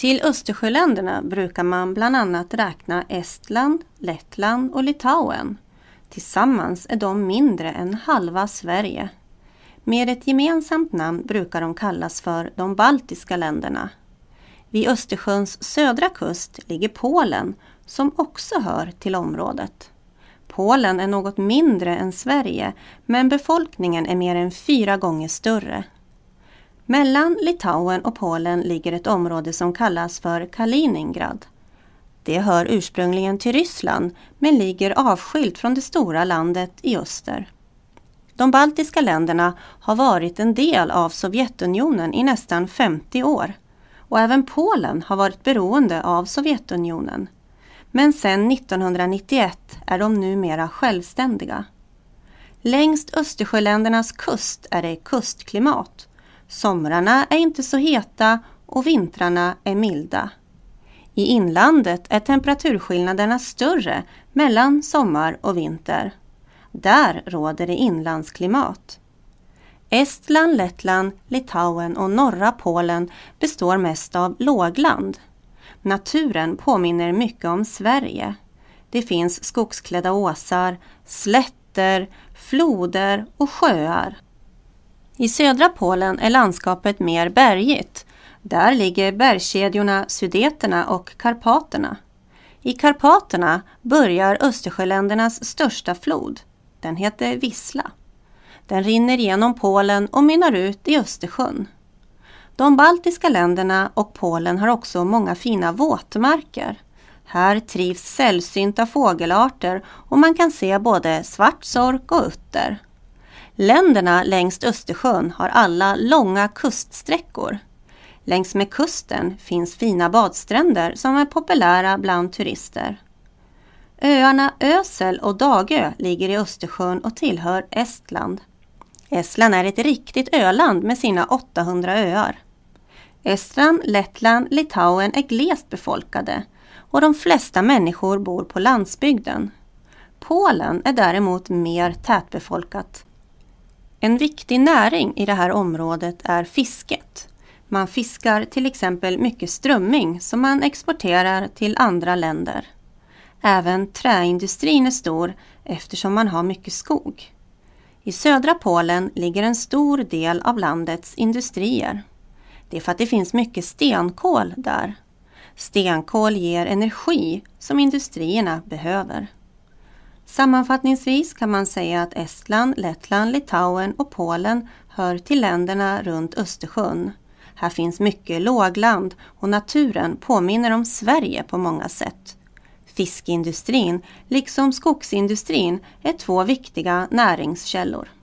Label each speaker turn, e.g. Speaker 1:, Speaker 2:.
Speaker 1: Till Östersjöländerna brukar man bland annat räkna Estland, Lettland och Litauen. Tillsammans är de mindre än halva Sverige. Med ett gemensamt namn brukar de kallas för de baltiska länderna. Vid Östersjöns södra kust ligger Polen som också hör till området. Polen är något mindre än Sverige men befolkningen är mer än fyra gånger större. Mellan Litauen och Polen ligger ett område som kallas för Kaliningrad. Det hör ursprungligen till Ryssland men ligger avskilt från det stora landet i öster. De baltiska länderna har varit en del av Sovjetunionen i nästan 50 år och även Polen har varit beroende av Sovjetunionen. Men sedan 1991 är de numera självständiga. Längst Östersjöländernas kust är det kustklimat Somrarna är inte så heta och vintrarna är milda. I inlandet är temperaturskillnaderna större mellan sommar och vinter. Där råder det inlandsklimat. Estland, Lettland, Litauen och norra Polen består mest av lågland. Naturen påminner mycket om Sverige. Det finns skogsklädda åsar, slätter, floder och sjöar. I södra Polen är landskapet mer bergigt. Där ligger bergskedjorna Sudeterna och Karpaterna. I Karpaterna börjar Östersjöländernas största flod. Den heter Wisla. Den rinner genom Polen och mynnar ut i Östersjön. De baltiska länderna och Polen har också många fina våtmarker. Här trivs sällsynta fågelarter och man kan se både svart sork och utter. Länderna längs Östersjön har alla långa kuststräckor. Längs med kusten finns fina badstränder som är populära bland turister. Öarna Ösel och Dagö ligger i Östersjön och tillhör Estland. Estland är ett riktigt öland med sina 800 öar. Estland, Lettland, Litauen är glest befolkade och de flesta människor bor på landsbygden. Polen är däremot mer tätbefolkat en viktig näring i det här området är fisket. Man fiskar till exempel mycket strömming som man exporterar till andra länder. Även träindustrin är stor eftersom man har mycket skog. I södra Polen ligger en stor del av landets industrier. Det är för att det finns mycket stenkol där. Stenkol ger energi som industrierna behöver. Sammanfattningsvis kan man säga att Estland, Lettland, Litauen och Polen hör till länderna runt Östersjön. Här finns mycket lågland och naturen påminner om Sverige på många sätt. Fiskindustrin, liksom skogsindustrin, är två viktiga näringskällor.